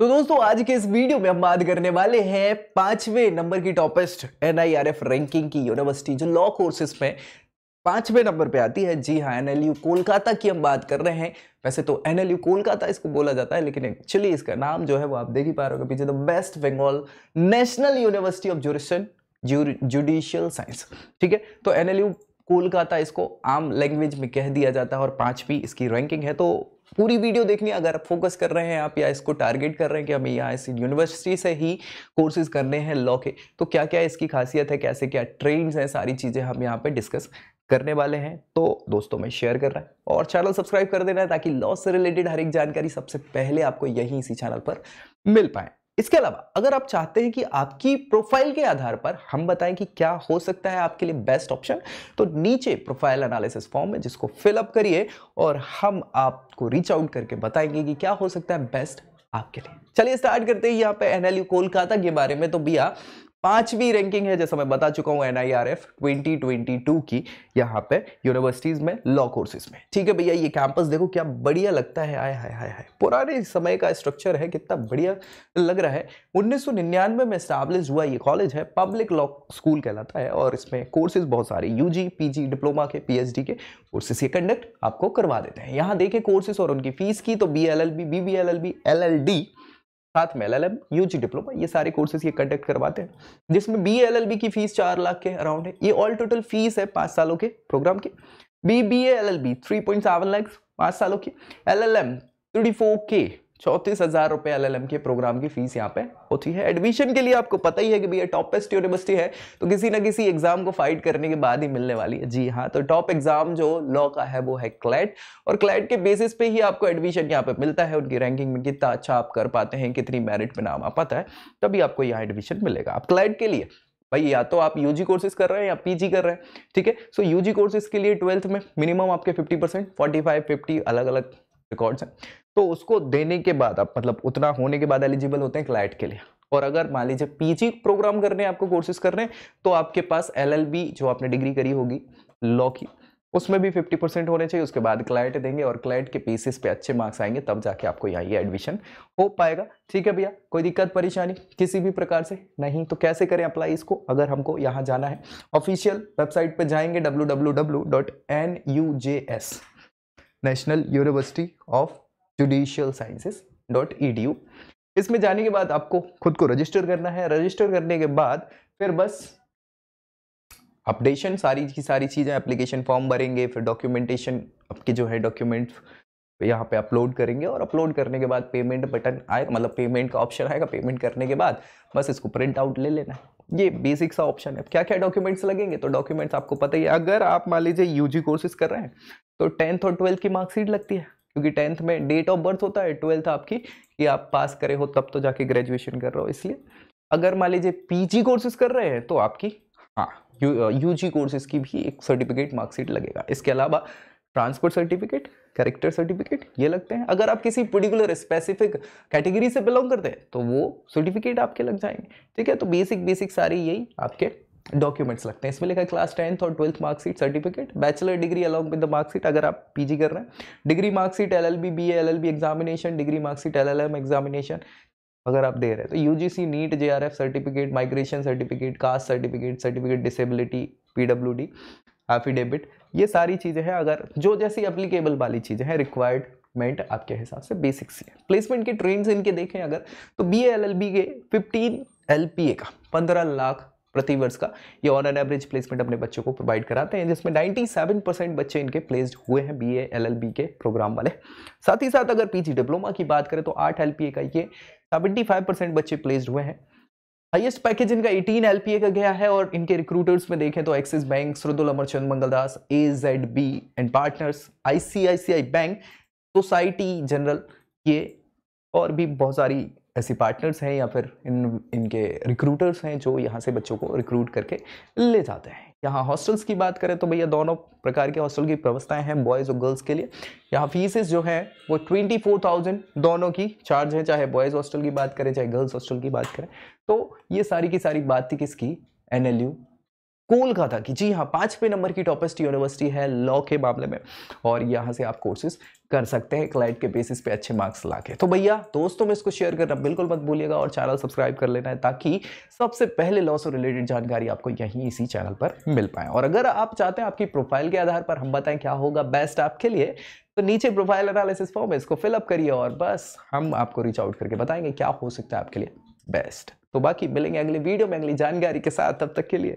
तो दोस्तों आज के इस वीडियो में हम बात करने वाले हैं पांचवें नंबर की टॉपेस्ट एनआईआरएफ रैंकिंग की यूनिवर्सिटी जो लॉ कोर्सेस में पांचवें नंबर पे आती है जी हाँ एनएलयू कोलकाता की हम बात कर रहे हैं वैसे तो एनएलयू कोलकाता इसको बोला जाता है लेकिन एक्चुअली इसका नाम जो है वो आप देख ही पा रहे हो पीछे the best Bengal national university of जुरिस्टन जुडिशियल साइंस ठीक है तो एनएलयू कोलकाता इसको आम लैंग्वेज में कह दिया जाता है और पांचवी इसकी रैंकिंग है तो पूरी वीडियो देखनी है अगर फोकस कर रहे हैं आप या इसको टारगेट कर रहे हैं कि हमें यहाँ इस यूनिवर्सिटी से ही कोर्सेज करने हैं लॉ के तो क्या क्या इसकी खासियत है कैसे क्या ट्रेंड्स हैं सारी चीज़ें हम यहाँ पर डिस्कस करने वाले हैं तो दोस्तों में शेयर कर रहा है और चैनल सब्सक्राइब कर देना है ताकि लॉ से रिलेटेड हर एक जानकारी सबसे पहले आपको यहीं इसी चैनल पर मिल पाए इसके अलावा अगर आप चाहते हैं कि आपकी प्रोफाइल के आधार पर हम बताएं कि क्या हो सकता है आपके लिए बेस्ट ऑप्शन तो नीचे प्रोफाइल एनालिसिस फॉर्म है जिसको फिलअप करिए और हम आपको रीच आउट करके बताएंगे कि क्या हो सकता है बेस्ट आपके लिए चलिए स्टार्ट करते हैं यहाँ पे एनएलयू कोलकाता के बारे में तो भैया पांचवी रैंकिंग है जैसा मैं बता चुका हूं ट्वेंटी टू की यहां पे यूनिवर्सिटीज में लॉ कोर्सेज में ठीक है भैया ये कैंपस देखो क्या बढ़िया लगता है आय हाय हाय हाय पुराने समय का स्ट्रक्चर है कितना बढ़िया लग रहा है उन्नीस सौ निन्यानवे में स्टैब्लिश हुआ ये कॉलेज है पब्लिक लॉ स्कूल कहलाता है और इसमें कोर्सेज बहुत सारे U G P G diploma के पी एच डी के कोर्सेज ये कंडक्ट आपको करवा देते हैं यहाँ देखें कोर्सेज और उनकी फीस की तो B L L B B B L L B L L D साथ में L L M U G diploma ये सारे कोर्सेज ये कंडक्ट करवाते हैं जिसमें बी एल एल बी की फीस चार लाख के अराउंड है ये ऑल टोटल फीस है पाँच सालों के प्रोग्राम की B B L L B three point seven lakhs पाँच सालों की L L M three four के चौंतीस हज़ार रुपए एल के प्रोग्राम की फीस यहाँ पे होती है एडमिशन के लिए आपको पता ही है कि भैया टॉप बेस्ट यूनिवर्सिटी है तो किसी ना किसी एग्जाम को फाइट करने के बाद ही मिलने वाली है जी हाँ तो टॉप एग्जाम जो लॉ का है वो है क्लैट और क्लैट के बेसिस पे ही आपको एडमिशन यहाँ पे मिलता है उनकी रैंकिंग में कितना अच्छा आप कर पाते हैं कितनी मेरिट में नाम आ पाता है तभी आपको यहाँ एडमिशन मिलेगा आप क्लैट के लिए भाई या तो आप यूजी कोर्सेज कर रहे हैं या पीजी कर रहे हैं ठीक है सो यूजी कोर्सेज के लिए ट्वेल्थ में मिनिमम आपके 50 परसेंट फोर्टी फाइव फिफ्टी अलग अलग रिकॉर्ड्स हैं तो उसको देने के बाद आप मतलब उतना होने के बाद एलिजिबल होते हैं क्लाइट के लिए और अगर मान लीजिए पीजी प्रोग्राम करने आपको कोर्सेज कर रहे हैं तो आपके पास एलएलबी जो आपने डिग्री करी होगी लॉ की उसमें भी 50 परसेंट होने चाहिए उसके बाद क्लाइट देंगे और क्लाइट के बेसिस पे अच्छे मार्क्स आएंगे तब जाके आपको यहाँ ये एडमिशन हो पाएगा ठीक है भैया कोई दिक्कत परेशानी किसी भी प्रकार से नहीं तो कैसे करें अप्लाई इसको अगर हमको यहाँ जाना है ऑफिशियल वेबसाइट पर जाएंगे W national university of judicial sciences dot E D U इसमें जाने के बाद आपको खुद को रजिस्टर करना है रजिस्टर करने के बाद फिर बस अपडेशन सारी की सारी चीज़ें एप्लीकेशन फॉर्म भरेंगे फिर डॉक्यूमेंटेशन आपके जो है डॉक्यूमेंट यहाँ पे अपलोड करेंगे और अपलोड करने के बाद पेमेंट बटन आएगा मतलब पेमेंट का ऑप्शन आएगा पेमेंट करने के बाद बस इसको प्रिंट आउट ले लेना है ये बेसिक सा ऑप्शन है क्या क्या डॉक्यूमेंट्स लगेंगे तो डॉक्यूमेंट्स आपको पता ही है अगर आप मान लीजिए यूजी कोर्सेज कर रहे हैं तो टेंथ और ट्वेल्थ की मार्कशीट लगती है क्योंकि टेंथ में डेट ऑफ बर्थ होता है ट्वेल्थ आपकी कि आप पास करे हो तब तो जाके ग्रेजुएशन कर रहे हो इसलिए अगर मान लीजिए पीजी कोर्सेज कर रहे हैं तो आपकी हाँ यू जी कोर्सेज की भी एक सर्टिफिकेट मार्कशीट लगेगा इसके अलावा ट्रांसपोर्ट सर्टिफिकेट कैरेक्टर सर्टिफिकेट ये लगते हैं अगर आप किसी पर्टिकुलर स्पेसिफिक कैटेगरी से बिलोंग करते हैं तो वो सर्टिफिकेट आपके लग जाएंगे ठीक है तो बेसिक बेसिक सारी यही आपके डॉक्यूमेंट्स लगते हैं इसमें लिखा क्लास टेंथ और twelfth marksheet certificate bachelor degree along with the marksheet अगर आप पीजी कर रहे हैं degree marksheet LLB BA LLB examination degree marksheet LLM examination अगर आप दे रहे हैं तो U G C NET J R F certificate migration certificate caste certificate certificate disability P W D affidavit ये सारी चीज़ें हैं अगर जो जैसी अप्लीकेबल वाली चीज़ें हैं रिक्वायर्ड मेंट आपके हिसाब से बेसिक्स ही है प्लेसमेंट की ट्रेंड्स इनके देखें अगर तो बी एल एल बी के फिफ्टीन एल पी ए का पंद्रह लाख प्रतिवर्ष का ये ऑन एन एवरेज प्लेसमेंट अपने बच्चों को प्रोवाइड कराते हैं जिसमें 97 परसेंट बच्चे इनके प्लेस्ड हुए हैं बी एलएलबी के प्रोग्राम वाले साथ ही साथ अगर पीजी डिप्लोमा की बात करें तो आठ एल का ये सेवेंटी परसेंट बच्चे प्लेस्ड हुए हैं हाईएस्ट पैकेज इनका 18 एलपीए का गया है और इनके रिक्रूटर्स में देखें तो Axis bank Shardul Amarchand Mangaldas A B and partners ICICI bank Societe Generale ये और भी बहुत सारी ऐसे पार्टनर्स हैं या फिर इन इनके रिक्रूटर्स हैं जो यहाँ से बच्चों को रिक्रूट करके ले जाते हैं यहाँ हॉस्टल्स की बात करें तो भैया दोनों प्रकार के हॉस्टल की व्यवस्थाएं हैं बॉयज़ और गर्ल्स के लिए यहाँ फीसेस जो है वो ट्वेंटी फोर थाउजेंड दोनों की चार्ज है चाहे बॉयज़ हॉस्टल की बात करें चाहे गर्ल्स हॉस्टल की बात करें तो ये सारी की सारी बात थी किसकी एन कोल का था कि जी हाँ पाँचवें नंबर की टॉपेस्ट यूनिवर्सिटी है लॉ के मामले में और यहाँ से आप कोर्सेज कर सकते हैं क्लाइंट के बेसिस पे अच्छे मार्क्स ला के तो भैया दोस्तों में इसको शेयर करना बिल्कुल मत भूलिएगा और चैनल सब्सक्राइब कर लेना है ताकि सबसे पहले लॉ से रिलेटेड जानकारी आपको यहीं इसी चैनल पर मिल पाए और अगर आप चाहते हैं आपकी प्रोफाइल के आधार पर हम बताएं क्या होगा बेस्ट आपके लिए तो नीचे प्रोफाइल एनालिसिस फॉर्म है इसको फिलअप करिए और बस हम आपको रीच आउट करके बताएंगे क्या हो सकता है आपके लिए बेस्ट तो बाकी मिलेंगे अगले वीडियो में अगली जानकारी के साथ तब तक के लिए